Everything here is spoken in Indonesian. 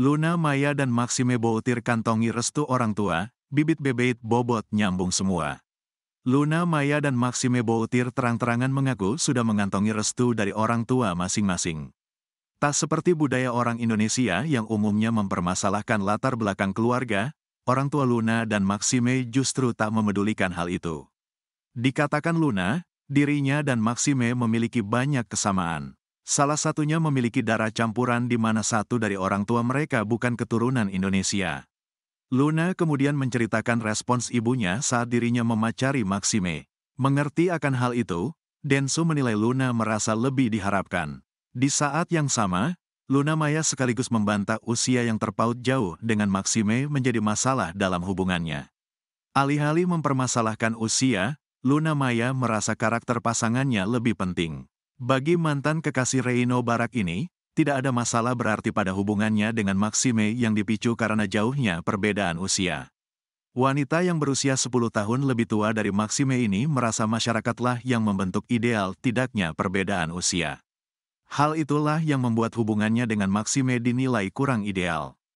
Luna Maya dan Maxime Boutir kantongi restu orang tua, bibit bebeit bobot nyambung semua. Luna Maya dan Maxime Boutir terang-terangan mengaku sudah mengantongi restu dari orang tua masing-masing. Tak seperti budaya orang Indonesia yang umumnya mempermasalahkan latar belakang keluarga, orang tua Luna dan Maxime justru tak memedulikan hal itu. Dikatakan Luna, dirinya dan Maxime memiliki banyak kesamaan. Salah satunya memiliki darah campuran di mana satu dari orang tua mereka bukan keturunan Indonesia. Luna kemudian menceritakan respons ibunya saat dirinya memacari Maxime. Mengerti akan hal itu, Denso menilai Luna merasa lebih diharapkan. Di saat yang sama, Luna Maya sekaligus membantah usia yang terpaut jauh dengan Maxime menjadi masalah dalam hubungannya. Alih-alih mempermasalahkan usia, Luna Maya merasa karakter pasangannya lebih penting. Bagi mantan kekasih Reino Barak ini, tidak ada masalah berarti pada hubungannya dengan Maxime yang dipicu karena jauhnya perbedaan usia. Wanita yang berusia 10 tahun lebih tua dari Maxime ini merasa masyarakatlah yang membentuk ideal tidaknya perbedaan usia. Hal itulah yang membuat hubungannya dengan Maxime dinilai kurang ideal.